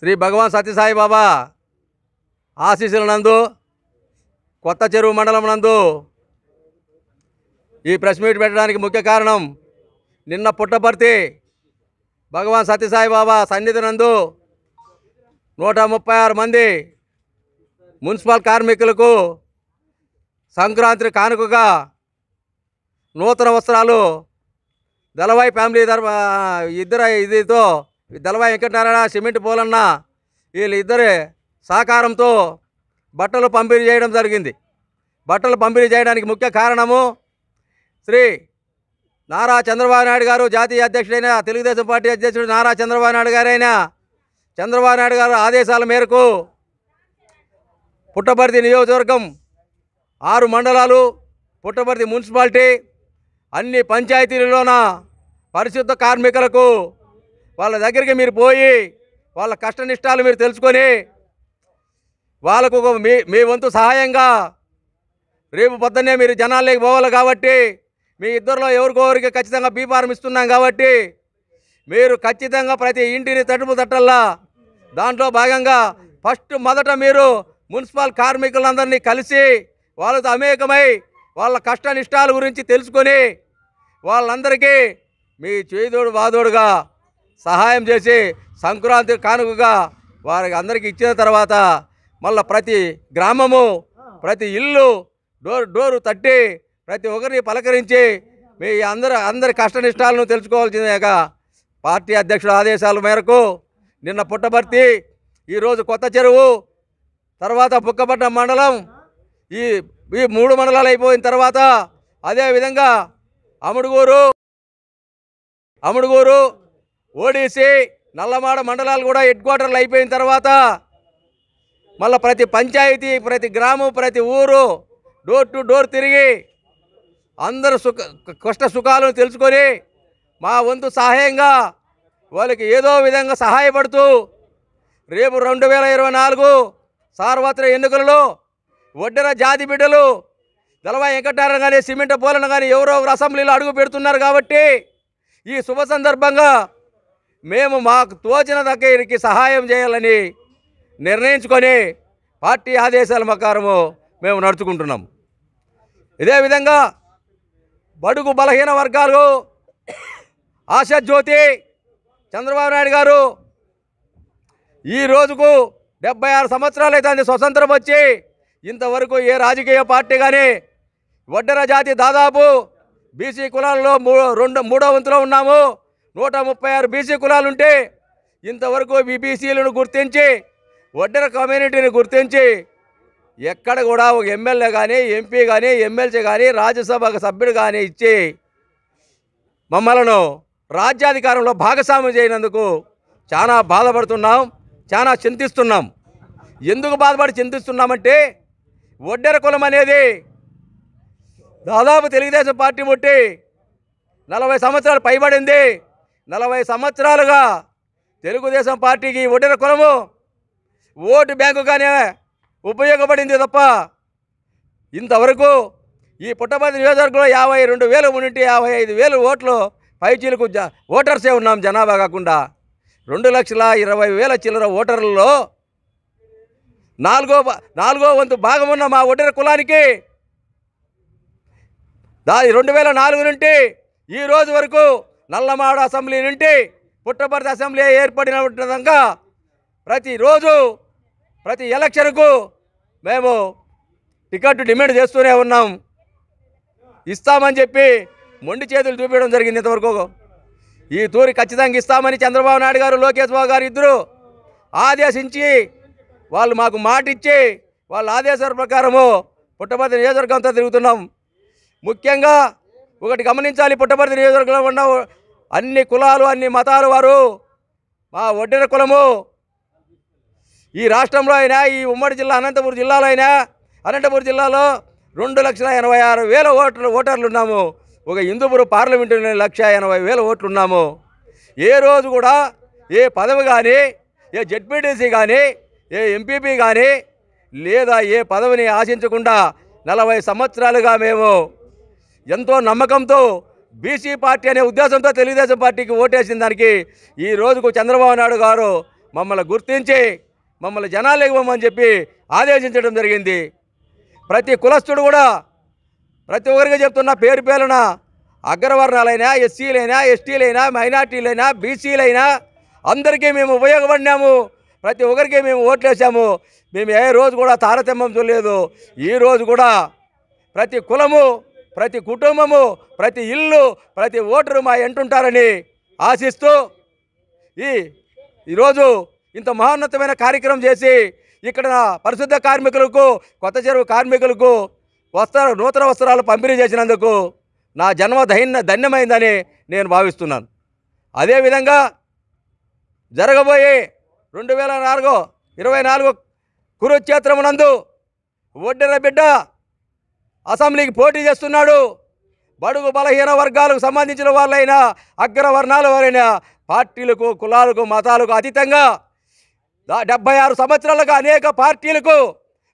శ్రీ భగవాన్ సత్యసాయి బాబా ఆశీస్సుల నందు కొత్త చెరువు మండలం నందు ఈ ప్రెస్ మీట్ పెట్టడానికి ముఖ్య కారణం నిన్న పుట్టపర్తి భగవాన్ సత్యసాయి బాబా సన్నిధి నందు నూట ముప్పై ఆరు మంది మున్సిపల్ కార్మికులకు సంక్రాంతి కానుకగా నూతన వస్త్రాలు దళవాయి ఫ్యామిలీ తరఫు ఇద్దరు ఇదితో దళవ వెంకటనారాయణ సిమెంట్ పోలన్న వీళ్ళిద్దరే సహకారంతో బట్టలు పంపిణీ చేయడం జరిగింది బట్టలు పంపిణీ చేయడానికి ముఖ్య కారణము శ్రీ నారా చంద్రబాబు నాయుడు గారు జాతీయ అధ్యక్షుడైన తెలుగుదేశం పార్టీ అధ్యక్షుడు నారా చంద్రబాబు నాయుడు గారైన చంద్రబాబు నాయుడు గారు ఆదేశాల మేరకు పుట్టపర్తి నియోజకవర్గం ఆరు మండలాలు పుట్టపర్తి మున్సిపాలిటీ అన్ని పంచాయతీలలోన పరిశుద్ధ కార్మికులకు వాళ్ళ దగ్గరికి మీరు పోయి వాళ్ళ కష్టనిష్టాలు మీరు తెలుసుకొని వాళ్ళకు ఒక మీ మీ వంతు సహాయంగా రేపు పొద్దున్నే మీరు జనాలకి పోవాలి కాబట్టి మీ ఇద్దరిలో ఎవరికొవరికి ఖచ్చితంగా బీపారం ఇస్తున్నాం కాబట్టి మీరు ఖచ్చితంగా ప్రతి ఇంటిని తట్టుపు తట్టల్లా దాంట్లో భాగంగా ఫస్ట్ మొదట మీరు మున్సిపల్ కార్మికులందరినీ కలిసి వాళ్ళతో అమేకమై వాళ్ళ కష్టనిష్టాల గురించి తెలుసుకొని వాళ్ళందరికీ మీ చేదోడు బాదోడుగా సహాయం చేసి సంక్రాంతి కానుకగా వారికి అందరికీ ఇచ్చిన తర్వాత మళ్ళీ ప్రతి గ్రామము ప్రతి ఇల్లు డోర్ డోరు తట్టి ప్రతి ఒక్కరిని పలకరించి మీ అందరు అందరి కష్టనిష్టాలను తెలుసుకోవాల్సిందేగా పార్టీ అధ్యక్షుడు ఆదేశాల మేరకు నిన్న పుట్టబర్తి ఈరోజు కొత్త చెరువు తర్వాత పుక్కపట్నం మండలం ఈ ఈ మూడు మండలాలు అయిపోయిన తర్వాత అదేవిధంగా అముడుగూరు అముడుగూరు ఓడిసి నల్లమాడ మండలాలు కూడా హెడ్ క్వార్టర్లు అయిపోయిన తర్వాత మళ్ళీ ప్రతి పంచాయతీ ప్రతి గ్రామం ప్రతి ఊరు డోర్ టు డోర్ తిరిగి అందరు సుఖ కష్ట సుఖాలను తెలుసుకొని మా వంతు సహాయంగా వాళ్ళకి ఏదో విధంగా సహాయపడుతూ రేపు రెండు వేల ఇరవై నాలుగు సార్వత్రిక ఎన్నికలలో వడ్డెర జాతి బిడ్డలు దళవా వెంకటారణ కానీ సిమెంట్ పోలన కానీ ఎవరో అసెంబ్లీలో అడుగు పెడుతున్నారు కాబట్టి ఈ శుభ సందర్భంగా మేము మాకు తోచిన దగ్గరికి సహాయం చేయాలని నిర్ణయించుకొని పార్టీ ఆదేశాల ప్రకారము మేము నడుచుకుంటున్నాం ఇదే విధంగా బడుగు బలహీన వర్గాలు ఆశాజ్యోతి చంద్రబాబు నాయుడు గారు ఈ రోజుకు డెబ్బై ఆరు సంవత్సరాలు అయితే స్వతంత్రం వచ్చి ఇంతవరకు ఏ రాజకీయ పార్టీ కానీ వడ్డెర జాతి దాదాపు బీసీ కులాల్లో మూ రెండు మూడో వంతులో ఉన్నాము నూట ముప్పై ఆరు బీసీ కులాలుంటే ఇంతవరకు బీబీసీలను గుర్తించి వడ్డర కమ్యూనిటీని గుర్తించి ఎక్కడ కూడా ఒక ఎమ్మెల్యే కానీ ఎంపీ కానీ ఎమ్మెల్సీ కానీ రాజ్యసభ సభ్యుడు కానీ ఇచ్చి మమ్మలను రాజ్యాధికారంలో భాగస్వామ్యం చేయనందుకు చాలా బాధపడుతున్నాం చాలా చింతిస్తున్నాం ఎందుకు బాధపడి చింతిస్తున్నామంటే వడ్డెర కులం అనేది దాదాపు తెలుగుదేశం పార్టీ ముట్టి నలభై సంవత్సరాలు పైబడింది నలభై సంవత్సరాలుగా తెలుగుదేశం పార్టీకి ఒడిన కులము ఓటు బ్యాంకుగానే ఉపయోగపడింది తప్ప ఇంతవరకు ఈ పుట్టపతి నియోజకవర్గంలో యాభై రెండు వేలు ఉండి యాభై ఐదు వేలు ఓట్లు పైచీలకు ఓటర్సే ఉన్నాం జనాభా కాకుండా రెండు లక్షల ఇరవై వేల చిల్లర ఓటర్లలో నాలుగో నాలుగో వంతు భాగమున్న మా ఒడిన కులానికి దాని రెండు వేల నాలుగు నుండి ఈ రోజు వరకు నల్లమాడ అసెంబ్లీ నుండి పుట్టపర్తి అసెంబ్లీ ఏర్పడిన విధంగా ప్రతిరోజు ప్రతి ఎలక్షన్కు మేము టికెట్ డిమాండ్ చేస్తూనే ఉన్నాం ఇస్తామని చెప్పి మొండి చేతులు చూపించడం జరిగింది ఇంతవరకు ఈ తూరి ఖచ్చితంగా ఇస్తామని చంద్రబాబు నాయుడు గారు లోకేష్ బాబు గారు ఇద్దరు ఆదేశించి వాళ్ళు మాకు మాట ఇచ్చి వాళ్ళ ఆదేశాల ప్రకారము పుట్టపర్తి నియోజకవర్గంతో తిరుగుతున్నాం ముఖ్యంగా ఒకటి గమనించాలి పుట్టపర్తి నియోజకవర్గంలో ఉన్న అన్ని కులాలు అన్ని మతాలు వారు మా ఒడ్డిన కులము ఈ రాష్ట్రంలో అయినా ఈ ఉమ్మడి జిల్లా అనంతపురం జిల్లాలో అయినా అనంతపురం జిల్లాలో రెండు లక్షల ఎనభై ఆరు వేల ఓటర్లు ఓటర్లు ఉన్నాము ఒక హిందూపురం పార్లమెంటులో లక్ష ఎనభై వేల ఓట్లు ఉన్నాము ఏ రోజు కూడా ఏ పదవి కానీ ఏ జడ్పీటీసీ కానీ ఏ ఎంపీపీ కానీ లేదా ఏ పదవిని ఆశించకుండా నలభై సంవత్సరాలుగా మేము ఎంతో నమ్మకంతో బీసీ పార్టీ అనే ఉద్దేశంతో తెలుగుదేశం పార్టీకి ఓటేసిన దానికి ఈ రోజుకు చంద్రబాబు నాయుడు గారు మమ్మల్ని గుర్తించి మమ్మల్ని జనాలు ఇవ్వమని చెప్పి ఆదేశించడం జరిగింది ప్రతి కులస్తుడు కూడా ప్రతి ఒక్కరికి చెప్తున్న పేరు పేరున అగ్రవర్ణాలైనా ఎస్సీలైనా ఎస్టీలైనా మైనార్టీలైనా బీసీలైనా అందరికీ మేము ఉపయోగపడినాము ప్రతి ఒక్కరికి మేము ఓట్లేసాము మేము ఏ రోజు కూడా తారతమ్యం చూడలేదు ఈ రోజు కూడా ప్రతి కులము ప్రతి కుటుంబము ప్రతి ఇల్లు ప్రతి ఓటరు మా ఎంటుంటారని ఆశిస్తూ ఈ ఈరోజు ఇంత మహోన్నతమైన కార్యక్రమం చేసి ఇక్కడ పరిశుద్ధ కార్మికులకు కొత్త చెరువు కార్మికులకు వస్త్ర నూతన వస్త్రాలు పంపిణీ చేసినందుకు నా జన్మ ధైన్య ధన్యమైందని నేను భావిస్తున్నాను అదేవిధంగా జరగబోయే రెండు వేల నాలుగు ఇరవై నాలుగు కురుక్షేత్రమునందు ఒడ్డిన బిడ్డ అసెంబ్లీకి పోటీ చేస్తున్నాడు బడుగు బలహీన వర్గాలకు సంబంధించిన వాళ్ళైనా అగ్రవర్ణాల వారైనా పార్టీలకు కులాలకు మతాలకు అతీతంగా డెబ్బై ఆరు సంవత్సరాలుగా అనేక పార్టీలకు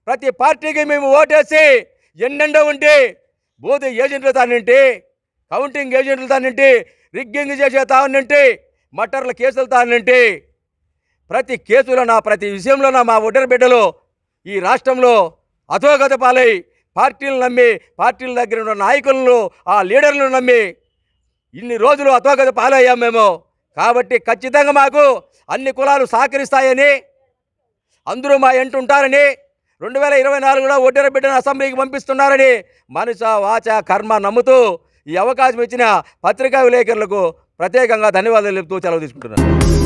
ప్రతి పార్టీకి మేము ఓటేసి ఎండెండ ఉంటే బూత్ ఏజెంట్ల తానింటి కౌంటింగ్ ఏజెంట్ల తానింటి రిగ్గింగ్ చేసే తానంటే మటర్ల కేసులు తానంటే ప్రతి కేసులో నా ప్రతి విషయంలో నా మా ఒడ్డర బిడ్డలు ఈ రాష్ట్రంలో అధోగత పాలై పార్టీలు నమ్మి పార్టీల దగ్గర ఉన్న నాయకులను ఆ లీడర్లను నమ్మి ఇన్ని రోజులు అతోగత పాలయ్యాం మేము కాబట్టి ఖచ్చితంగా మాకు అన్ని కులాలు సహకరిస్తాయని అందరూ మా ఎంటు ఉంటారని రెండు వేల ఇరవై నాలుగులో ఒడ్డెర బిడ్డను అసెంబ్లీకి పంపిస్తున్నారని మనుష వాచ కర్మ నమ్ముతూ ఈ అవకాశం ఇచ్చిన పత్రికా విలేకరులకు ప్రత్యేకంగా ధన్యవాదాలు చెబుతూ సెలవు తీసుకుంటున్నాను